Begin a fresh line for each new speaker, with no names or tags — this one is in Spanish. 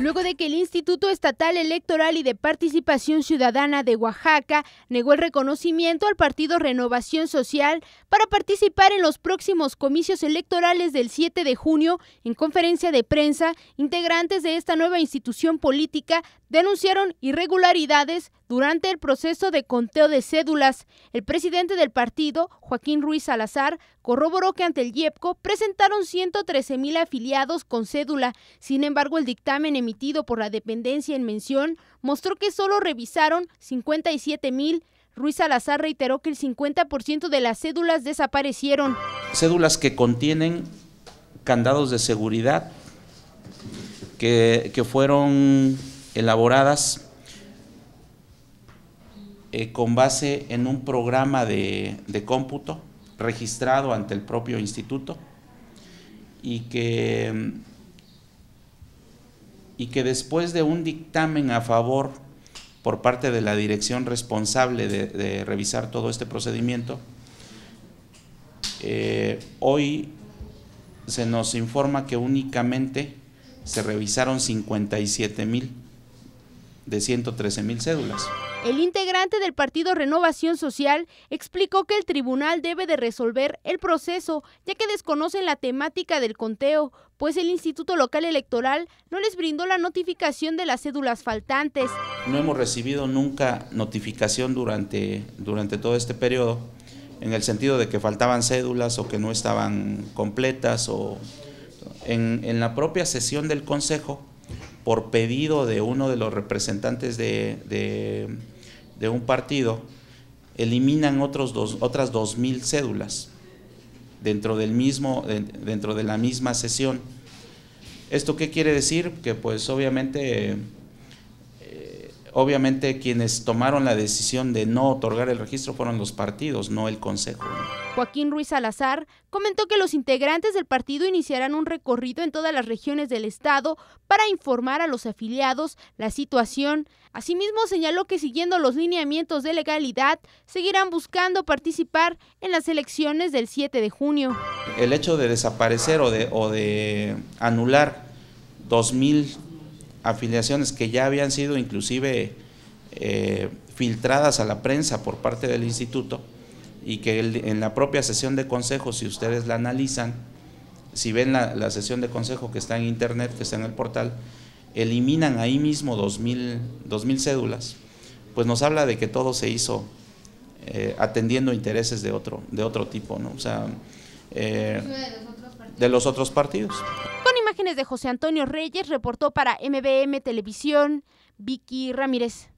luego de que el Instituto Estatal Electoral y de Participación Ciudadana de Oaxaca negó el reconocimiento al partido Renovación Social para participar en los próximos comicios electorales del 7 de junio, en conferencia de prensa, integrantes de esta nueva institución política denunciaron irregularidades durante el proceso de conteo de cédulas, el presidente del partido, Joaquín Ruiz Salazar, corroboró que ante el IEPCO presentaron 113 mil afiliados con cédula. Sin embargo, el dictamen emitido por la dependencia en mención mostró que solo revisaron 57 mil. Ruiz Salazar reiteró que el 50% de las cédulas desaparecieron.
Cédulas que contienen candados de seguridad que, que fueron elaboradas eh, con base en un programa de, cómputo registrado ante el propio instituto y que, y que después de un dictamen a favor por parte de la dirección responsable de, revisar todo este procedimiento, eh, hoy se nos informa que únicamente se revisaron 57 mil de 113 mil cédulas.
El integrante del partido Renovación Social explicó que el tribunal debe de resolver el proceso, ya que desconocen la temática del conteo, pues el Instituto Local Electoral no les brindó la notificación de las cédulas faltantes.
No hemos recibido nunca notificación durante, durante todo este periodo, en el sentido de que faltaban cédulas o que no estaban completas o en, en la propia sesión del Consejo por pedido de uno de los representantes de, un partido, eliminan otros dos, otras 2.000 cédulas dentro, del mismo, dentro de la misma sesión. ¿Esto qué quiere decir? Que pues obviamente, eh, obviamente quienes tomaron la decisión de no otorgar el registro fueron los partidos, no el Consejo.
Joaquín Ruiz Salazar, comentó que los integrantes del partido iniciarán un recorrido en todas las regiones del estado para informar a los afiliados la situación. Asimismo, señaló que siguiendo los lineamientos de legalidad, seguirán buscando participar en las elecciones del 7 de junio.
El hecho de desaparecer o de, anular 2.000 afiliaciones que ya habían sido inclusive eh, filtradas a la prensa por parte del instituto, y que en la propia sesión de consejo, si ustedes la analizan, si ven la, sesión de consejo que está en internet, que está en el portal, eliminan ahí mismo 2000, 2000 cédulas, pues nos habla de que todo se hizo eh, atendiendo intereses de otro, de otro tipo, ¿no? O sea, eh, de los otros partidos.
Con imágenes de José Antonio Reyes, reportó para MBM Televisión Vicky Ramírez.